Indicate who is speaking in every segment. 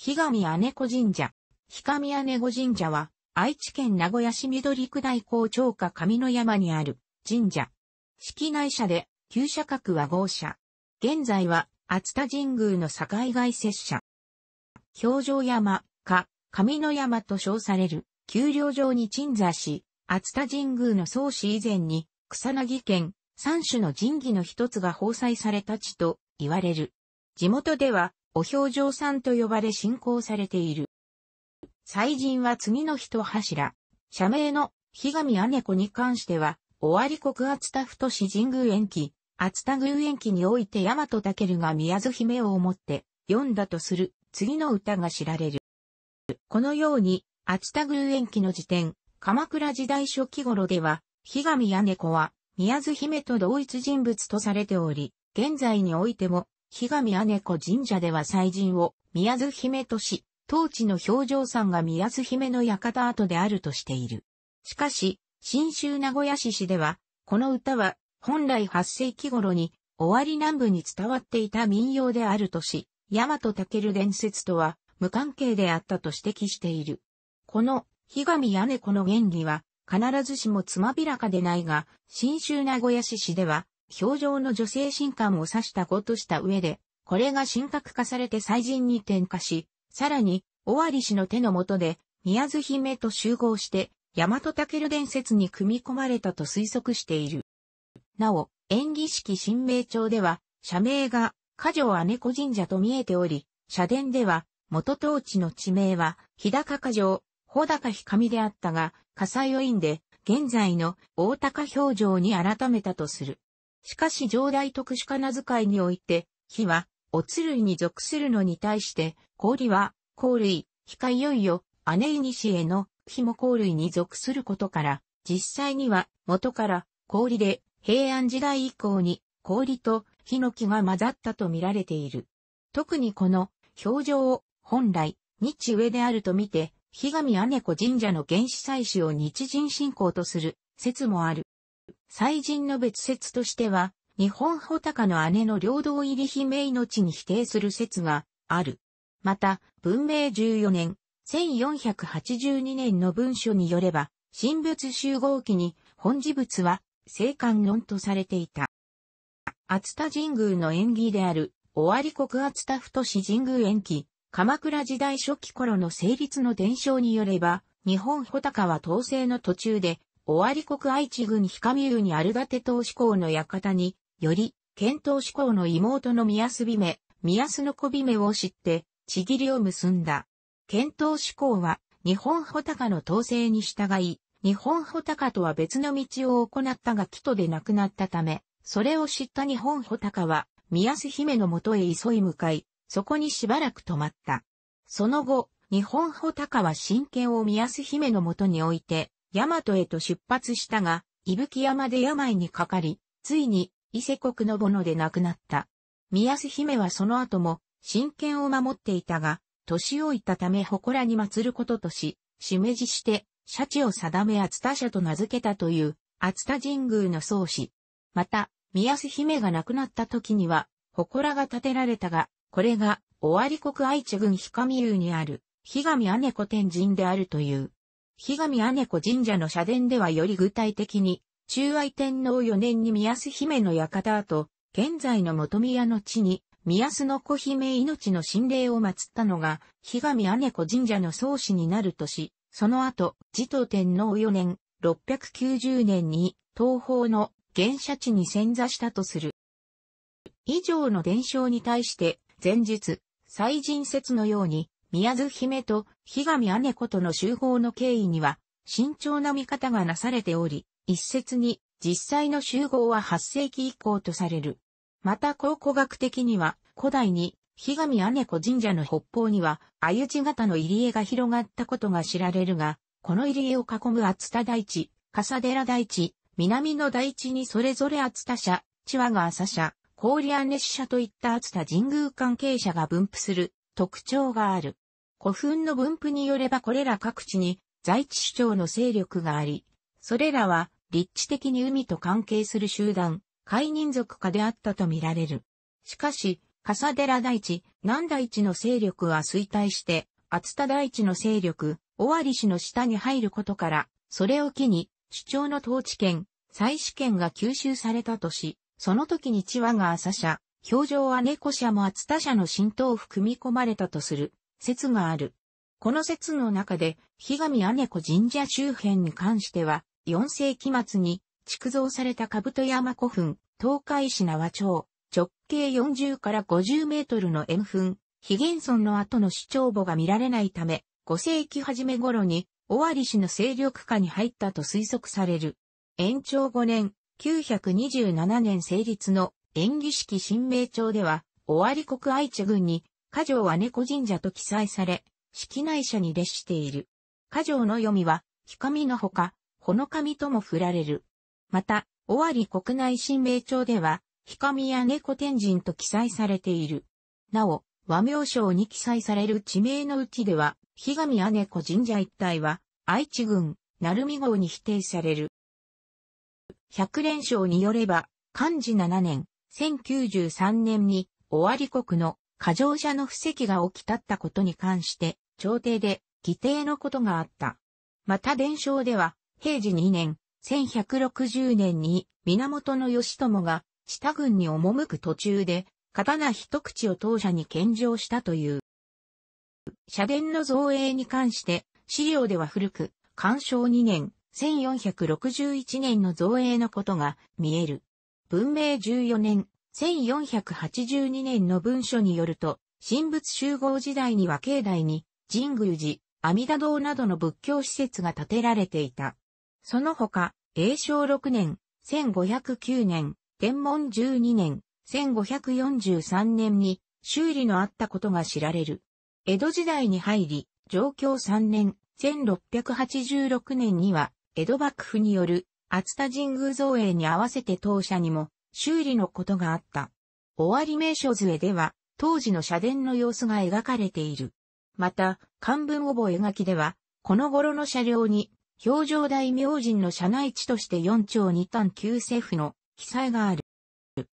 Speaker 1: 日神姉子神社。日神姉子神社は、愛知県名古屋市緑区大校長下上の山にある神社。式内社で、旧社格は豪社。現在は、熱田神宮の境外拙者。表情山、か、上の山と称される、丘陵上に鎮座し、熱田神宮の創始以前に、草薙県、三種の神器の一つが放載された地と言われる。地元では、お表情んと呼ばれ信仰されている。祭神は次の一柱。社名の、日神姉子に関しては、終わり国厚田太市神宮延期、厚田宮延期において大和武が宮津姫を思って読んだとする次の歌が知られる。このように、厚田宮延期の時点、鎌倉時代初期頃では、日神姉子は宮津姫と同一人物とされており、現在においても日上姉子神社では祭神を宮津姫とし、当地の表情さんが宮津姫の館跡であるとしている。しかし、新州名古屋市市では、この歌は本来8世紀頃に終わり南部に伝わっていた民謡であるとし、大和る伝説とは無関係であったと指摘している。この、日上姉子の原理は、必ずしもつまびらかでないが、新州名古屋市市では、表情の女性神官を指した語とした上で、これが神格化されて祭人に転化し、さらに、尾張氏の手の下で、宮津姫と集合して、大和武伝説に組み込まれたと推測している。なお、演技式神明帳では、社名が、家城姉子神社と見えており、社殿では、元当地の地名は、日高家城、穂高日上であったが、火災を因で、現在の大高表情に改めたとする。しかし上代特殊仮名遣いにおいて、火は、おつ類に属するのに対して、氷は、氷類、火かいよいよ、姉いにしへの、火も氷類に属することから、実際には、元から、氷で、平安時代以降に、氷と、火の木が混ざったと見られている。特にこの、表情を、本来、日上であると見て、日神姉子神社の原始祭祀を日人信仰とする説もある。祭神の別説としては、日本穂高の姉の領土入り姫命に否定する説がある。また、文明14年、1482年の文書によれば、神仏集合期に本事物は聖観論とされていた。厚田神宮の縁起である、尾張国厚田太市神宮縁起、鎌倉時代初期頃の成立の伝承によれば、日本穂高は統制の途中で、尾張国愛知郡氷上湯にあるがて東志向の館に、より、遣唐志向の妹の宮安姫、宮安の子姫を知って、ちぎりを結んだ。遣唐志向は、日本穂高の統制に従い、日本穂高とは別の道を行ったが木とで亡くなったため、それを知った日本穂高は、宮安姫のもとへ急い向かい、そこにしばらく泊まった。その後、日本穂高は神剣を宮安姫のもとに置いて、大和へと出発したが、伊吹山で病にかかり、ついに伊勢国のので亡くなった。宮須姫はその後も、神権を守っていたが、年老いたため祠に祀ることとし、しめじして、シャチを定め厚田社と名付けたという、厚田神宮の創始。また、宮須姫が亡くなった時には、祠が建てられたが、これが、尾張国愛知郡氷上湯にある、氷上姉子天神であるという。日上姉子神社の社殿ではより具体的に、中愛天皇4年に宮安姫の館跡、現在の元宮の地に、宮安の子姫命の神霊を祀ったのが、日上姉子神社の創始になるとし、その後、持統天皇4年、690年に、東方の原社地に潜座したとする。以上の伝承に対して、前日、祭神説のように、宮津姫と日上姉子との集合の経緯には、慎重な見方がなされており、一説に実際の集合は8世紀以降とされる。また考古学的には、古代に日上姉子神社の北方には、鮎地型の入り江が広がったことが知られるが、この入り江を囲む厚田大地、笠寺大地、南の大地にそれぞれ厚田社、千和川浅社、郡姉社といった厚田神宮関係者が分布する特徴がある。古墳の分布によればこれら各地に在地主張の勢力があり、それらは立地的に海と関係する集団、海人族化であったと見られる。しかし、笠寺大地、南大地の勢力は衰退して、厚田大地の勢力、尾張市の下に入ることから、それを機に、主張の統治権、再試験が吸収されたとし、その時に千葉が朝社、表情は猫社も厚田社の浸透を組み込まれたとする説がある。この説の中で、日神姉子神社周辺に関しては、4世紀末に築造された兜山古墳、東海市縄町、直径40から50メートルの円墳、非現村の後の主張簿が見られないため、5世紀初め頃に、尾張市の勢力下に入ったと推測される。延長5年、927年成立の演技式新名帳では、尾張国愛知郡に、家城は猫神社と記載され、式内社に列している。家城の読みは、光のほか、ほの神とも振られる。また、尾張国内新名帳では、光や猫天神と記載されている。なお、和名称に記載される地名のうちでは、日神や猫神社一帯は、愛知郡、鳴海号に否定される。百連章によれば、漢字7年、1093年に、尾張国の過剰者の布石が起きたったことに関して、朝廷で規定のことがあった。また伝承では、平治2年、1160年に源義朝が下軍に赴く途中で、刀一口を当社に献上したという。社殿の造営に関して、資料では古く、干渉2年、1461年の造営のことが見える。文明14年、1482年の文書によると、神仏集合時代には境内に、神宮寺、阿弥陀堂などの仏教施設が建てられていた。その他、永正6年、1509年、天文12年、1543年に修理のあったことが知られる。江戸時代に入り、上京3年、1686年には、江戸幕府による厚田神宮造営に合わせて当社にも修理のことがあった。終わり名所図絵では、当時の社殿の様子が描かれている。また、漢文覚え書きでは、この頃の車両に、表情大明神の社内地として四丁二端旧政府の記載がある。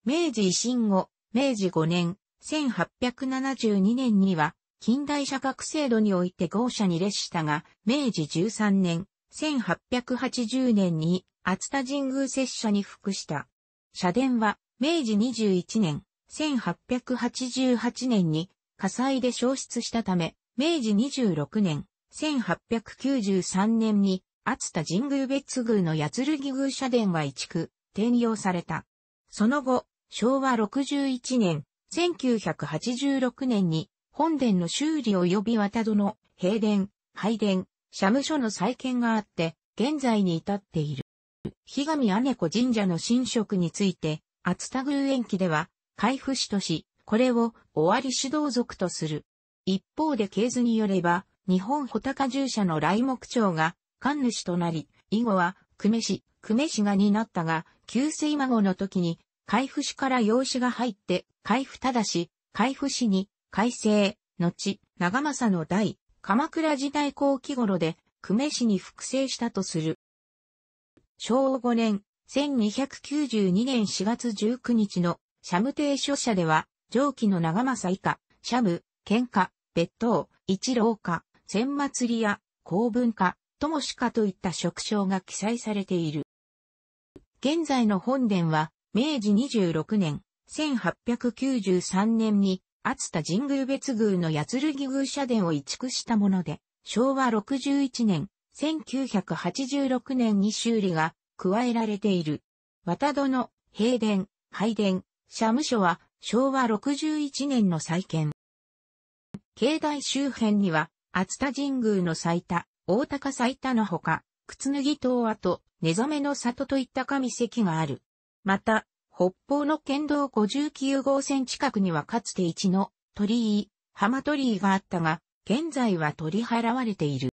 Speaker 1: 明治維新後、明治5年、1872年には、近代社格制度において豪社に列したが、明治13年、1880年に厚田神宮拙者に服した。社殿は、明治21年、1888年に火災で消失したため、明治26年、1893年に、厚田神宮別宮の八剣宮社殿は移築、転用された。その後、昭和61年、1986年に、本殿の修理及び渡戸の、閉殿、拝殿、社務所の再建があって、現在に至っている。日上姉子神社の神職について、厚田宮延期では、海部氏とし、これを終わり指導族とする。一方で系図によれば、日本穂高従者の来木長が、神主となり、以後は、久米氏、久米氏が担ったが、旧世孫の時に、海部氏から養子が入って、開封。ただし、海部氏に、改正、後、長政の代、鎌倉時代後期頃で、久米氏に複製したとする。昭和5年、1292年4月19日の、シャム帝書社では、上記の長政以下、シャム、喧嘩、別当、一郎家、千祭りや、公文家、友しかといった職称が記載されている。現在の本殿は、明治26年、1893年に、厚田神宮別宮の八剣宮社殿を移築したもので、昭和61年、1986年に修理が加えられている。渡の平殿、拝殿、社務所は昭和61年の再建。境内周辺には、厚田神宮の最多、大高最多のほか、靴脱ぎ島跡、寝覚めの里といった神石がある。また、北方の県道59号線近くにはかつて一の鳥居、浜鳥居があったが、現在は取り払われている。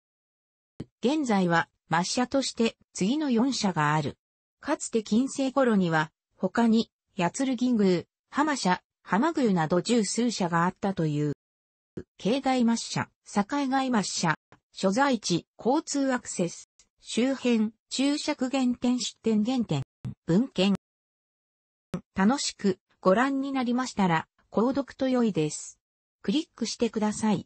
Speaker 1: 現在は、抹社として次の4社がある。かつて近世頃には、他に、八剣宮、浜社、浜宮など十数社があったという。境内抹社、境外抹社、所在地、交通アクセス、周辺、注釈原点出店原点、文献。楽しくご覧になりましたら、購読と良いです。クリックしてください。